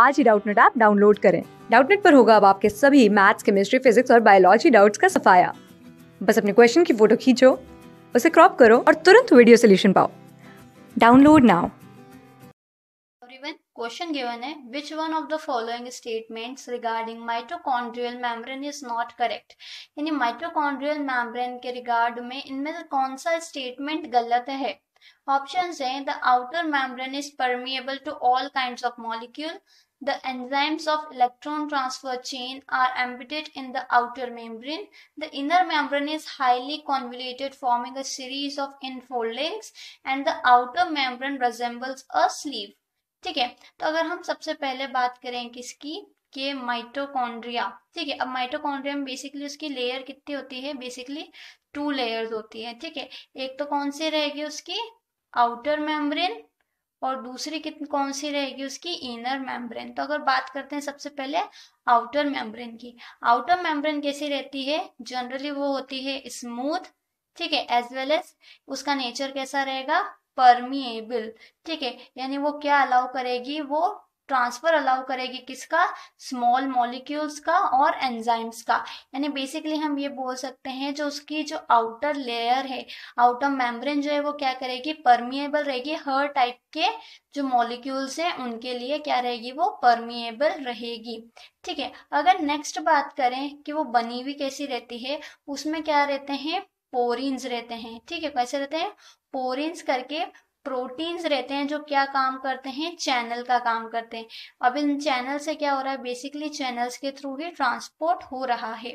आज ही Doubtnut app download करें डाउटनेट पर होगा अब आपके सभी मैथ्स केमिस्ट्री फिजिक्स और बायोलॉजी डाउट्स का सफाया बस अपने क्वेश्चन की फोटो खींचो उसे क्रॉप करो और तुरंत वीडियो सोल्यूशन पाओ डाउनलोड नाउ क्वेश्चन गिवन है which one of the following statements regarding mitochondrial membrane is not correct यानी mitochondrial membrane के रिगार्ड में इनमें से कौन सा स्टेटमेंट गलत है ऑप्शन है the outer membrane is permeable to all kind of molecule The enzymes of electron transfer chain are embedded in the outer membrane. The inner membrane is highly convoluted forming a series of infoldings and the outer membrane resembles a sleeve. ठीक है तो अगर हम सबसे पहले बात करें किसकी के माइटोकॉन्ड्रिया ठीक है अब माइटोकॉन्ड्रिया में बेसिकली उसकी लेयर कितनी होती है बेसिकली टू लेयर्स होती है ठीक है एक तो कौन सी रहेगी उसकी आउटर मेम्ब्रेन और दूसरी कितनी कौन सी रहेगी उसकी इनर मेम्ब्रेन तो अगर बात करते हैं सबसे पहले आउटर मेम्ब्रेन की आउटर मेम्ब्रेन कैसी रहती है जनरली वो होती है स्मूथ ठीक है एज वेल एज उसका नेचर कैसा रहेगा परमिएबल ठीक है यानी वो क्या अलाउ करेगी वो ट्रांसफर अलाउ करेगी किसका स्मॉल मॉलिक्यूल्स का और एंजाइम्स का यानी बेसिकली हम ये बोल सकते हैं जो उसकी जो आउटर लेयर है आउटर मेम्ब्रेन जो है वो क्या करेगी परमिएबल रहेगी हर टाइप के जो मॉलिक्यूल्स हैं उनके लिए क्या रहेगी वो परमिएबल रहेगी ठीक है अगर नेक्स्ट बात करें कि वो बनी हुई कैसी रहती है उसमें क्या रहते हैं पोरिन्स रहते हैं ठीक है कैसे रहते हैं पोरिन्स करके प्रोटीन्स रहते हैं जो क्या काम करते हैं चैनल का काम करते हैं अब इन चैनल से क्या हो रहा है बेसिकली चैनल्स के थ्रू ही ट्रांसपोर्ट हो रहा है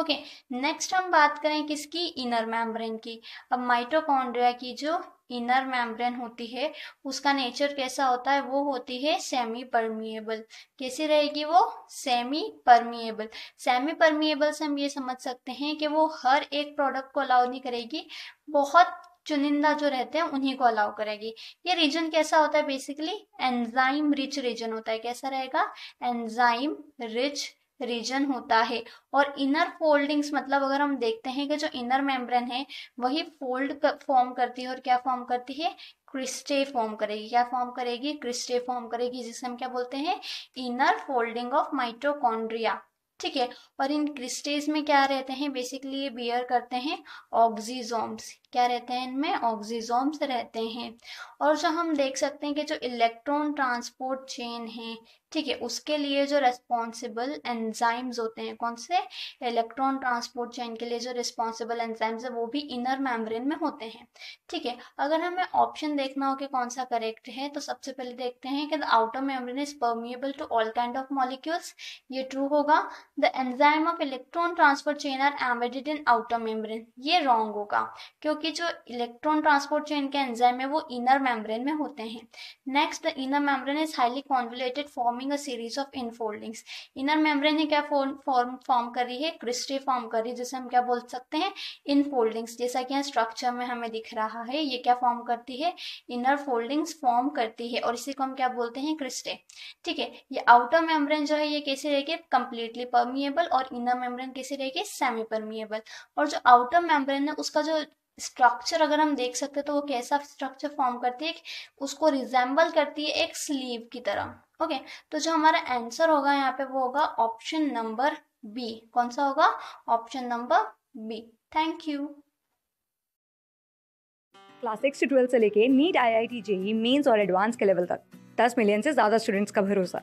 ओके okay, नेक्स्ट हम बात करें किसकी इनर मेम्ब्रेन की अब माइटोकॉन्ड्रिया की जो इनर मेम्ब्रेन होती है उसका नेचर कैसा होता है वो होती है सेमी परमिएबल कैसी रहेगी वो सेमी परमिएबल सेमी परमिएबल से हम ये समझ सकते हैं कि वो हर एक प्रोडक्ट को अलाउ नहीं करेगी बहुत चुनिंदा जो रहते हैं उन्हीं को अलाउ करेगी ये रीजन कैसा होता है बेसिकली एंजाइम रिच रीजन होता है कैसा रहेगा एंजाइम रिच रीजन होता है और इनर फोल्डिंग्स मतलब अगर हम देखते हैं कि जो इनर मेम्ब्रेन है वही फोल्ड फॉर्म करती है और क्या फॉर्म करती है क्रिस्टे फॉर्म करेगी क्या फॉर्म करेगी क्रिस्टे फॉर्म करेगी जिसे हम क्या बोलते हैं इनर फोल्डिंग ऑफ माइट्रोकॉन्ड्रिया ठीक है और इन क्रिस्टेज में क्या रहते हैं बेसिकली ये बियर करते हैं ऑक्सीजोम्स क्या रहते हैं इनमें ऑक्सीजोम्स रहते हैं और जो हम देख सकते हैं कि जो इलेक्ट्रॉन ट्रांसपोर्ट चेन है ठीक है उसके लिए जो रेस्पॉन्सिबल एंजाइम्स होते हैं कौन से इलेक्ट्रॉन ट्रांसपोर्ट चेन के लिए जो रिस्पॉन्सिबल एंजाइम्स है वो भी इनर मेम्ब्रेन में होते हैं ठीक है अगर हमें ऑप्शन देखना हो कि कौन सा करेक्ट है तो सबसे पहले देखते हैं कि the outer membrane is permeable to all kind of molecules ये ट्रू होगा the enzyme of electron transfer chain are embedded in outer membrane ये रॉन्ग होगा क्योंकि जो इलेक्ट्रॉन ट्रांसफर चेन के एंजाइम है वो इनर मेम्ब्रेन में होते हैं next the inner membrane is highly convoluted forming a series of infoldings inner membrane ही क्या फॉर्म फॉर्म कर रही है क्रिस्टी फॉर्म कर रही है जिसे हम क्या बोल सकते हैं इनफोल्डिंग्स जैसा कि यहाँ स्ट्रक्चर में हमें दिख रहा है ये क्या फॉर्म करती है इनर फोल्डिंग्स फॉर्म करती है और इसी को हम क्या बोलते हैं क्रिस्टे ठीक है ये आउटर मेम्ब्रेन जो है ये कैसे रहेगी कंप्लीटली परमिएबल और इनर मेम्ब्रेन कैसी रहेगी सेमी परमिएबल और जो आउटर मेम्ब्रेन है उसका जो स्ट्रक्चर अगर हम देख सकते हैं तो वो कैसा स्ट्रक्चर फॉर्म करती है उसको रिजेंबल करती है एक स्लीव की तरह ओके तो जो हमारा आंसर होगा यहाँ पे वो होगा ऑप्शन नंबर बी कौन सा होगा option number B thank you class six twelfth से लेके NEET I I T JEE mains और एडवांस के लेवल तक दस मिलियन से ज़्यादा स्टूडेंट्स का भरोसा